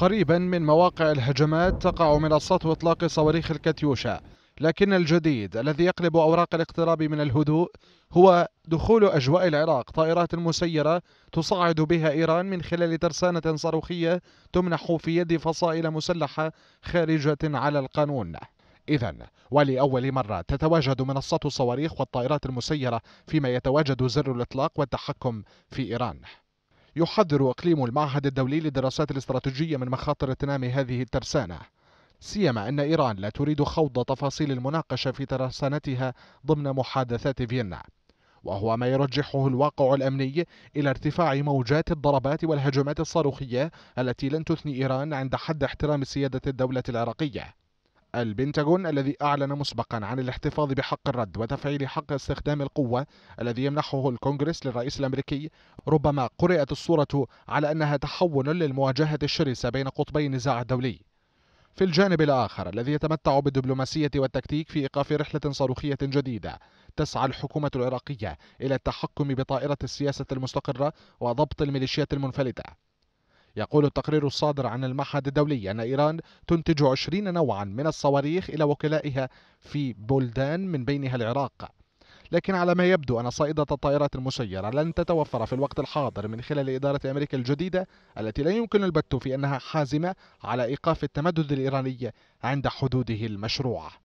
قريبا من مواقع الهجمات تقع منصات اطلاق صواريخ الكاتيوشا لكن الجديد الذي يقلب اوراق الاقتراب من الهدوء هو دخول اجواء العراق طائرات مسيره تصعد بها ايران من خلال ترسانه صاروخيه تمنح في يد فصائل مسلحه خارجه على القانون إذا ولأول مرة تتواجد منصات الصواريخ والطائرات المسيرة فيما يتواجد زر الإطلاق والتحكم في إيران يحذر إقليم المعهد الدولي للدراسات الاستراتيجية من مخاطر اتمام هذه الترسانة سيما أن إيران لا تريد خوض تفاصيل المناقشة في ترسانتها ضمن محادثات فيينا وهو ما يرجحه الواقع الأمني إلى ارتفاع موجات الضربات والهجمات الصاروخية التي لن تثني إيران عند حد احترام سيادة الدولة العراقية البنتاغون الذي أعلن مسبقا عن الاحتفاظ بحق الرد وتفعيل حق استخدام القوة الذي يمنحه الكونغرس للرئيس الأمريكي ربما قرأت الصورة على أنها تحول للمواجهة الشرسة بين قطبي النزاع الدولي في الجانب الآخر الذي يتمتع بالدبلوماسية والتكتيك في إيقاف رحلة صاروخية جديدة تسعى الحكومة العراقية إلى التحكم بطائرة السياسة المستقرة وضبط الميليشيات المنفلتة يقول التقرير الصادر عن المعهد الدولي أن إيران تنتج 20 نوعا من الصواريخ إلى وكلائها في بلدان من بينها العراق لكن على ما يبدو أن صائدة الطائرات المسيرة لن تتوفر في الوقت الحاضر من خلال إدارة أمريكا الجديدة التي لا يمكن البت في أنها حازمة على إيقاف التمدد الإيراني عند حدوده المشروعة